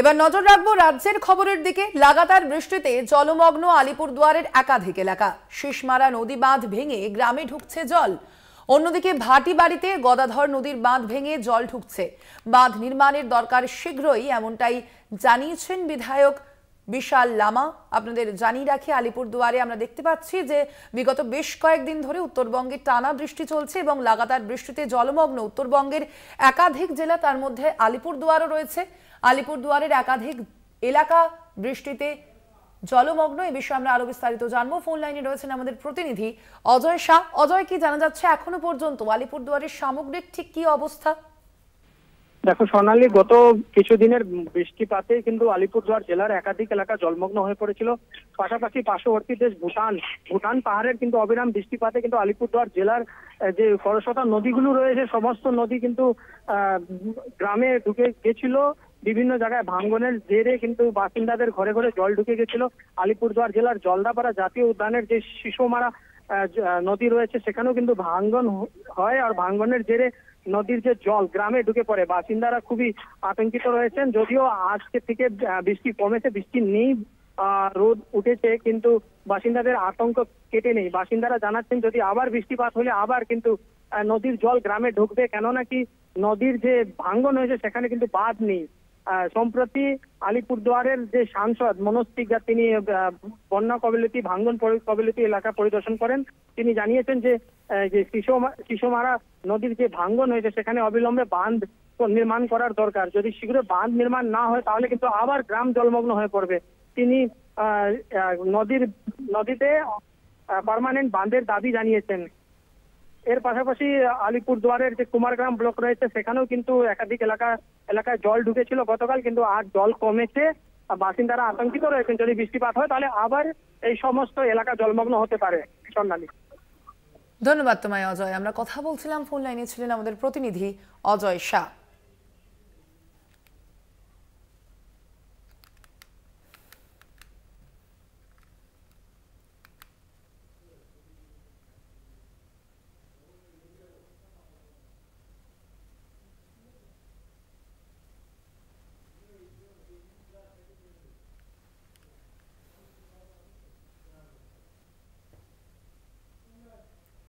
এবার নজর রাখবো রাজ্যের খবরের দিকে লাগাতার বৃষ্টিতে জলমগ্ন আলিপুরদুয়ারের একাধিক এলাকা শেষমারা নদী বাঁধ ভেঙে গ্রামে ঢুকছে জল অন্যদিকে ভাটি বাড়িতে গদাধর নদীর বাঁধ ভেঙে জল ঢুকছে বাঁধ নির্মাণের দরকার শীঘ্রই এমনটাই জানিয়েছেন বিধায়ক বিশাল লামা আপনাদের জানিয়ে রাখি আলিপুর দুয়ারে আমরা দেখতে পাচ্ছি যে বিগত বেশ কয়েকদিন ধরে উত্তরবঙ্গে টানা বৃষ্টি চলছে এবং লাগাতার বৃষ্টিতে জলমগ্ন উত্তরবঙ্গের একাধিক জেলা তার মধ্যে আলিপুর দুয়ারও রয়েছে আলিপুর দুয়ারের একাধিক এলাকা বৃষ্টিতে জলমগ্ন এ বিষয়ে আমরা আরো বিস্তারিত জানবো ফোন লাইনে রয়েছেন আমাদের প্রতিনিধি অজয় শাহ অজয় কি জানা যাচ্ছে এখনো পর্যন্ত আলিপুর দুয়ারের সামগ্রিক ঠিক কি অবস্থা দেখো সোনালী গত কিছুদিনের বৃষ্টিপাতে কিন্তু আলিপুরদুয়ার জেলার একাধিক এলাকা জলমগ্ন হয়ে পড়েছিল পাশাপাশি পার্শ্ববর্তী দেশ ভুটান ভুটান পাহাড়ের কিন্তু অবিরাম বৃষ্টিপাতে কিন্তু আলিপুরদুয়ার জেলার যে সরস্বতা নদীগুলো রয়েছে সমস্ত নদী কিন্তু গ্রামে ঢুকে গেছিল বিভিন্ন জায়গায় ভাঙ্গনের জেরে কিন্তু বাসিন্দাদের ঘরে ঘরে জল ঢুকে গেছিল আলিপুরদুয়ার জেলার জলদাপাড়া জাতীয় উদ্যানের যে শিশুমারা নদী রয়েছে সেখানেও কিন্তু ভাঙ্গন হয় আর ভাঙ্গনের জেরে নদীর যে জল গ্রামে ঢুকে পড়ে বাসিন্দারা খুবই আতঙ্কিত রয়েছেন যদিও আজকে থেকে বৃষ্টি কমেছে বৃষ্টি নেই রোদ উঠেছে কিন্তু বাসিন্দাদের আতঙ্ক কেটে নেই বাসিন্দারা জানাচ্ছেন যদি আবার বৃষ্টিপাত হলে আবার কিন্তু নদীর জল গ্রামে ঢুকবে কেননা কি নদীর যে ভাঙ্গন হয়েছে সেখানে কিন্তু বাঁধ নেই সম্প্রতি আলিপুরদুয়ারের যে সাংসদ মনোজ পিজ্ঞা তিনি বন্যা কবিলতি ভাঙ্গন কবিলতি এলাকা পরিদর্শন করেন তিনি জানিয়েছেন যে শিশুমারা নদীর যে ভাঙ্গন হয়েছে সেখানে অবিলম্বে বাঁধ নির্মাণ করার দরকার যদি শীঘ্র বাঁধ নির্মাণ না হয় তাহলে কিন্তু আবার গ্রাম জলমগ্ন হয়ে পড়বে তিনি নদীর নদীতে পার্মানেন্ট বাঁধের দাবি জানিয়েছেন পাশাপাশি আলিপুর দুয়ারের যে কুমারগ্রাম ব্লক রয়েছে সেখানেও কিন্তু একাধিক এলাকা এলাকায় জল ঢুকেছিল গতকাল কিন্তু আর জল কমেছে বাসিন্দারা আতঙ্কিত রয়েছেন যদি বৃষ্টিপাত হয় তাহলে আবার এই সমস্ত এলাকা জলমগ্ন হতে পারে সন্ধানী ধন্যবাদ তোমায় অজয় আমরা কথা বলছিলাম ফোন লাইনে ছিলেন আমাদের প্রতিনিধি অজয় শাহ